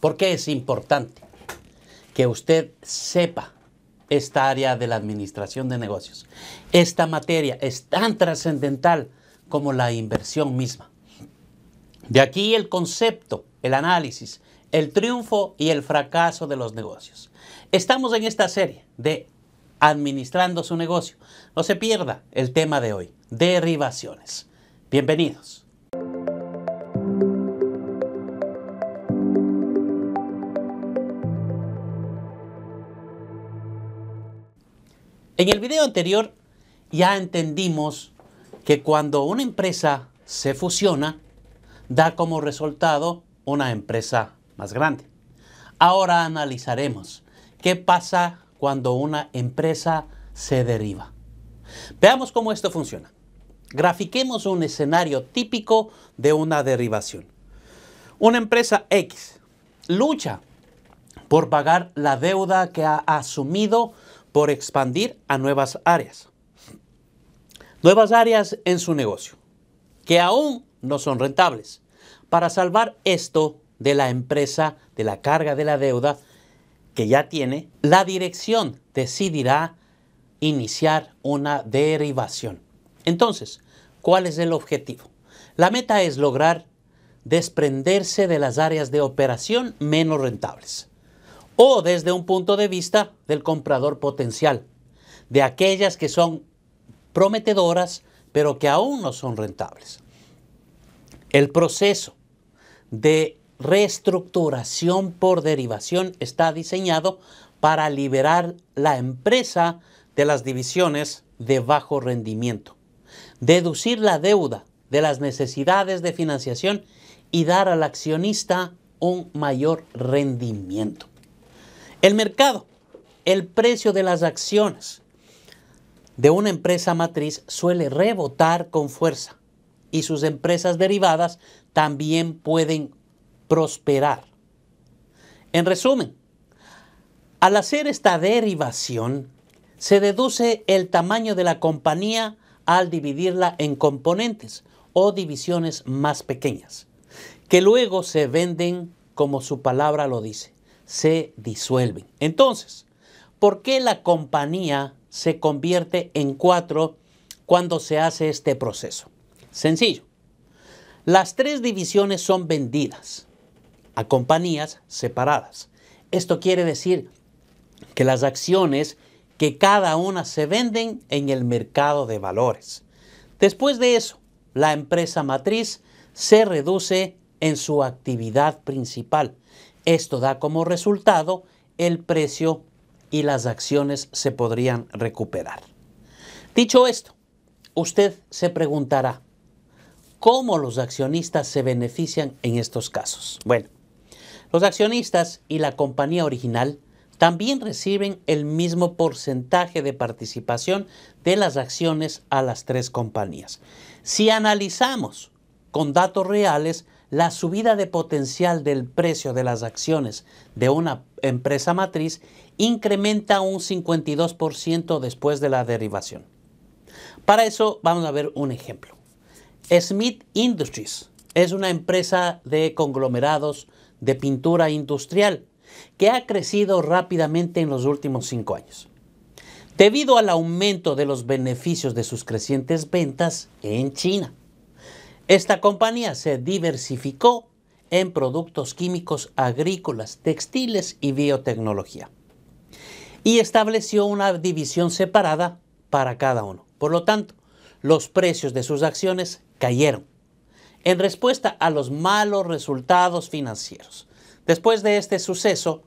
¿Por qué es importante que usted sepa esta área de la administración de negocios? Esta materia es tan trascendental como la inversión misma. De aquí el concepto, el análisis, el triunfo y el fracaso de los negocios. Estamos en esta serie de Administrando su negocio. No se pierda el tema de hoy, Derivaciones. Bienvenidos. En el video anterior ya entendimos que cuando una empresa se fusiona, da como resultado una empresa más grande. Ahora analizaremos qué pasa cuando una empresa se deriva. Veamos cómo esto funciona. Grafiquemos un escenario típico de una derivación. Una empresa X lucha por pagar la deuda que ha asumido por expandir a nuevas áreas. Nuevas áreas en su negocio, que aún no son rentables. Para salvar esto de la empresa, de la carga de la deuda que ya tiene, la dirección decidirá iniciar una derivación. Entonces, ¿cuál es el objetivo? La meta es lograr desprenderse de las áreas de operación menos rentables o desde un punto de vista del comprador potencial, de aquellas que son prometedoras pero que aún no son rentables. El proceso de reestructuración por derivación está diseñado para liberar la empresa de las divisiones de bajo rendimiento, deducir la deuda de las necesidades de financiación y dar al accionista un mayor rendimiento. El mercado, el precio de las acciones de una empresa matriz suele rebotar con fuerza y sus empresas derivadas también pueden prosperar. En resumen, al hacer esta derivación, se deduce el tamaño de la compañía al dividirla en componentes o divisiones más pequeñas, que luego se venden como su palabra lo dice se disuelven. Entonces, ¿por qué la compañía se convierte en cuatro cuando se hace este proceso? Sencillo. Las tres divisiones son vendidas a compañías separadas. Esto quiere decir que las acciones que cada una se venden en el mercado de valores. Después de eso, la empresa matriz se reduce en su actividad principal. Esto da como resultado el precio y las acciones se podrían recuperar. Dicho esto, usted se preguntará, ¿cómo los accionistas se benefician en estos casos? Bueno, los accionistas y la compañía original también reciben el mismo porcentaje de participación de las acciones a las tres compañías. Si analizamos con datos reales la subida de potencial del precio de las acciones de una empresa matriz incrementa un 52% después de la derivación. Para eso vamos a ver un ejemplo. Smith Industries es una empresa de conglomerados de pintura industrial que ha crecido rápidamente en los últimos cinco años. Debido al aumento de los beneficios de sus crecientes ventas en China. Esta compañía se diversificó en productos químicos agrícolas, textiles y biotecnología. Y estableció una división separada para cada uno. Por lo tanto, los precios de sus acciones cayeron en respuesta a los malos resultados financieros. Después de este suceso,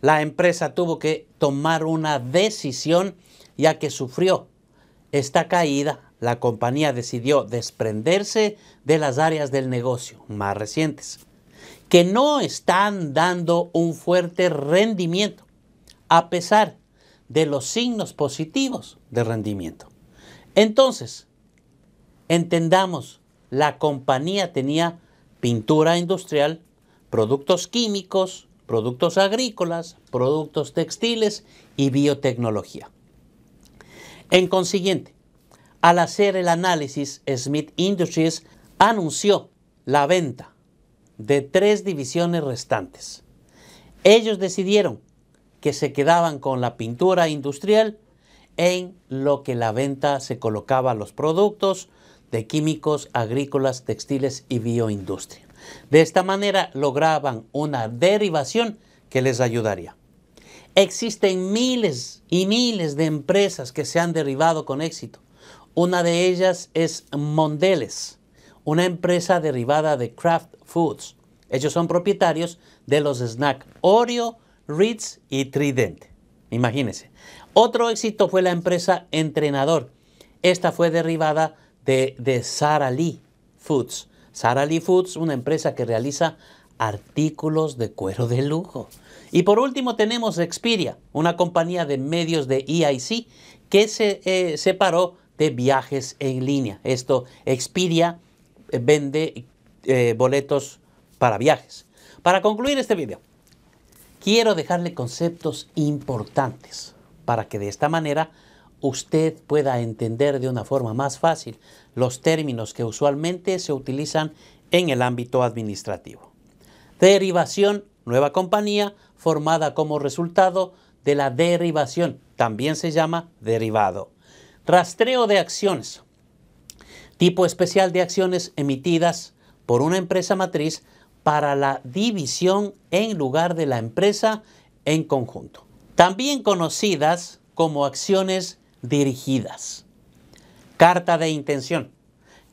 la empresa tuvo que tomar una decisión ya que sufrió esta caída la compañía decidió desprenderse de las áreas del negocio más recientes, que no están dando un fuerte rendimiento, a pesar de los signos positivos de rendimiento. Entonces, entendamos, la compañía tenía pintura industrial, productos químicos, productos agrícolas, productos textiles y biotecnología. En consiguiente, al hacer el análisis, Smith Industries anunció la venta de tres divisiones restantes. Ellos decidieron que se quedaban con la pintura industrial en lo que la venta se colocaba los productos de químicos, agrícolas, textiles y bioindustria. De esta manera lograban una derivación que les ayudaría. Existen miles y miles de empresas que se han derivado con éxito una de ellas es Mondeles, una empresa derivada de Kraft Foods. Ellos son propietarios de los snacks Oreo, Ritz y Trident. Imagínense. Otro éxito fue la empresa Entrenador. Esta fue derivada de, Sara Lee Foods. Sara Lee Foods, una empresa que realiza artículos de cuero de lujo. Y por último tenemos expiria una compañía de medios de EIC que se eh, separó de viajes en línea. Esto, Expedia eh, vende eh, boletos para viajes. Para concluir este video, quiero dejarle conceptos importantes para que de esta manera usted pueda entender de una forma más fácil los términos que usualmente se utilizan en el ámbito administrativo. Derivación, nueva compañía formada como resultado de la derivación, también se llama derivado. Rastreo de acciones. Tipo especial de acciones emitidas por una empresa matriz para la división en lugar de la empresa en conjunto. También conocidas como acciones dirigidas. Carta de intención.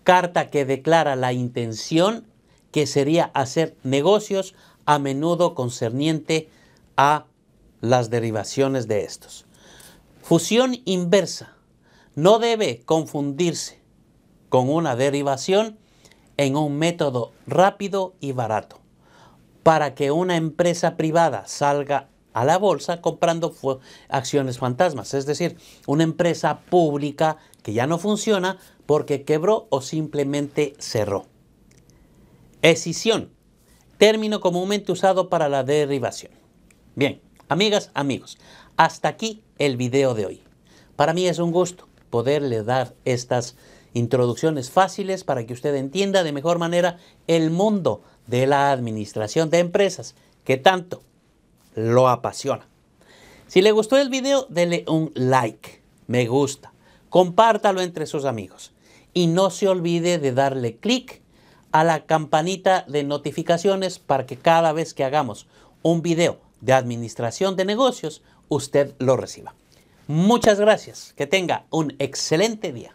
Carta que declara la intención que sería hacer negocios a menudo concerniente a las derivaciones de estos. Fusión inversa no debe confundirse con una derivación en un método rápido y barato. Para que una empresa privada salga a la bolsa comprando acciones fantasmas, es decir, una empresa pública que ya no funciona porque quebró o simplemente cerró. Escisión, término comúnmente usado para la derivación. Bien, amigas, amigos, hasta aquí el video de hoy. Para mí es un gusto poderle dar estas introducciones fáciles para que usted entienda de mejor manera el mundo de la administración de empresas que tanto lo apasiona. Si le gustó el video, dele un like, me gusta, compártalo entre sus amigos y no se olvide de darle clic a la campanita de notificaciones para que cada vez que hagamos un video de administración de negocios, usted lo reciba. Muchas gracias. Que tenga un excelente día.